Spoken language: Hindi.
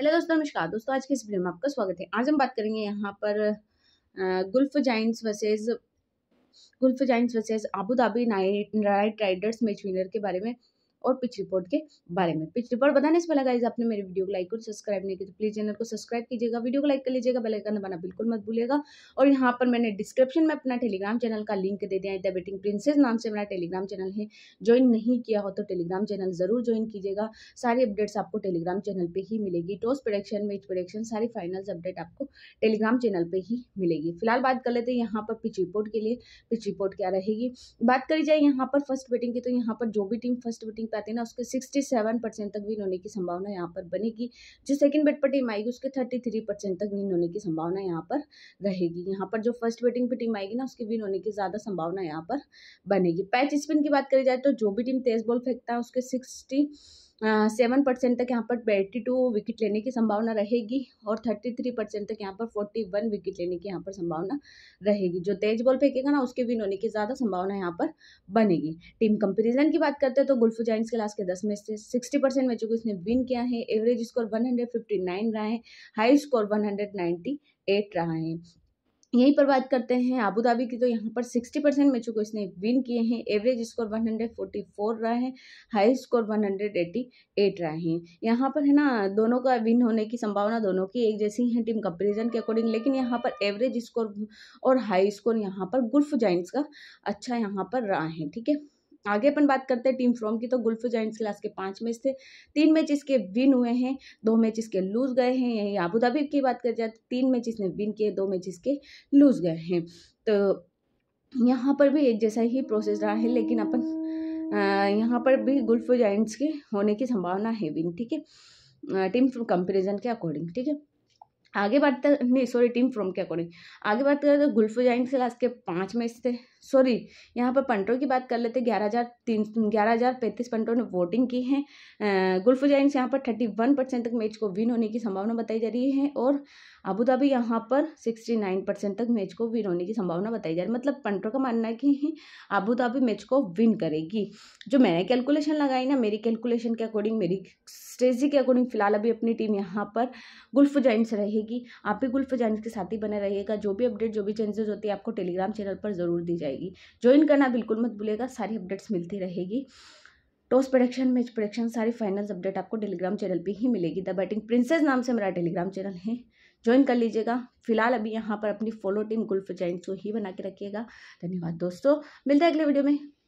हेलो दोस्तों नमस्कार दोस्तों आज के इस वीडियो में आपका स्वागत है आज हम बात करेंगे यहाँ पर Gulf Giants versus Gulf Giants versus Abu Dhabi Knight Riders match winner के बारे में और पिच रिपोर्ट के बारे में पिच रिपोर्ट बताने से पहले गाइज आपने मेरे वीडियो को लाइक और सब्सक्राइब नहीं किया तो प्लीज़ चैनल को सब्सक्राइब कीजिएगा वीडियो को लाइक कर लीजिएगा आइकन दबाना बिल्कुल मत भूलिएगा और यहाँ पर मैंने डिस्क्रिप्शन में अपना टेलीग्राम चैनल का लिंक दे दिया है द बेटिंग प्रिंसेस नाम से मेरा टेलीग्राम चैनल है ज्वाइन नहीं किया हो तो टेलीग्राम चैनल ज़रूर ज्वाइन कीजिएगा सारी अपडेट्स आपको टेलीग्राम चैनल पर ही मिलेगी टॉस प्रोडक्शन मैच प्रोडक्शन सारी फाइनल्स अपडेट आपको टेलीग्राम चैनल पर ही मिलेगी फिलहाल बात कर लेते हैं यहाँ पर पिच रिपोर्ट के लिए पिच रिपोर्ट क्या रहेगी बात करी जाए यहाँ पर फर्स्ट बेटिंग की तो यहाँ पर जो भी टीम फर्स्ट बेटिंग पाते ना उसके सिक्सटी सेवन परसेंट तक विन होने की संभावना यहाँ पर बनेगी जो सेकंड बेट पर टीम आएगी उसके थर्टी थ्री परसेंट तक विन होने की संभावना यहाँ पर रहेगी यहाँ पर जो फर्स्ट बेटिंग पर टीम आएगी ना उसके विन होने की ज़्यादा संभावना यहाँ पर बनेगी पैच स्पिन की बात करी जाए तो जो भी टीम तेज बॉल फेंकता है उसके सिक्सटी सेवन परसेंट तक यहाँ पर ट्वेंटी टू विकेट लेने की संभावना रहेगी और थर्टी थ्री परसेंट तक यहाँ पर फोर्टी वन विकेट लेने की यहाँ पर संभावना रहेगी जो तेज बॉल फेंकेगा ना उसके विन होने की ज़्यादा संभावना यहाँ पर बनेगी टीम कंपेरिजन की बात करते हैं तो गुल्फू जाइंट्स के लास्ट के दस में से सिक्सटी परसेंट मैचों को इसने विन किया है average score one hundred fifty nine रहा है high score one hundred ninety eight रहा है यहीं पर बात करते हैं आबू धाबी की तो यहाँ पर 60 परसेंट मैचों को इसने विन किए हैं एवरेज स्कोर 144 रहा है हाई स्कोर 188 रहा है यहाँ पर है ना दोनों का विन होने की संभावना दोनों की एक जैसी है टीम कंपेरिजन के अकॉर्डिंग लेकिन यहाँ पर एवरेज स्कोर और हाई स्कोर यहाँ पर गुल्फ जाइंट्स का अच्छा यहाँ पर रहा है ठीक है आगे अपन बात करते हैं टीम फ्रॉम की तो गुल्फ जॉइंट्स क्लास के पांच मैच थे तीन मैच इसके विन हुए हैं दो मैच इसके लूज गए हैं यही आबूधाबी की बात कर जाए तो तीन मैच इसने विन किए दो मैच इसके लूज गए हैं तो यहाँ पर भी एक जैसा ही प्रोसेस रहा है लेकिन अपन यहाँ पर भी गुल्फ जॉइंट्स के होने की संभावना है विन ठीक है टीम कंपेरिजन के अकॉर्डिंग ठीक है आगे बात नहीं सॉरी टीम फ्रॉम के अकॉर्डिंग आगे बात करें तो गुल्फ के लास्ट के पाँच मैच थे सॉरी यहाँ पर पंटों की बात कर लेते ग्यारह हज़ार तीन ग्यारह हज़ार पैंतीस पंटों ने वोटिंग की है गुल्फ जैंस यहाँ पर थर्टी वन परसेंट तक मैच को विन होने की संभावना बताई जा रही है और अबूधाबी यहाँ पर सिक्सटी नाइन परसेंट तक मैच को विन होने की संभावना बताई जा रही है मतलब पंटों का मानना है कि अबूधाबी मैच को विन करेगी जो मैंने कैलकुलेशन लगाई ना मेरी कैलकुलेशन के अकॉर्डिंग मेरी स्ट्रेजी के अकॉर्डिंग फिलहाल अभी अपनी टीम यहाँ पर गुल्फ जैंस रहेगी आप भी गुल्फ जैंस के साथ ही बने रहिएगा जो भी अपडेट जो भी चेंजेस होती है आपको टेलीग्राम चैनल पर जरूर दी जाएगी जाएगी ज्वाइन करना बिल्कुल मत भूलेगा सारी अपडेट्स मिलती रहेगी टॉस प्रोडक्शन मैच प्रोडक्शन सारी फाइनल्स अपडेट आपको टेलीग्राम चैनल पे ही मिलेगी द बैटिंग प्रिंसेस नाम से मेरा टेलीग्राम चैनल है ज्वाइन कर लीजिएगा फिलहाल अभी यहाँ पर अपनी फॉलो टीम गुल्फ जैंट्स को ही बना के रखिएगा धन्यवाद दोस्तों मिलते हैं अगले वीडियो में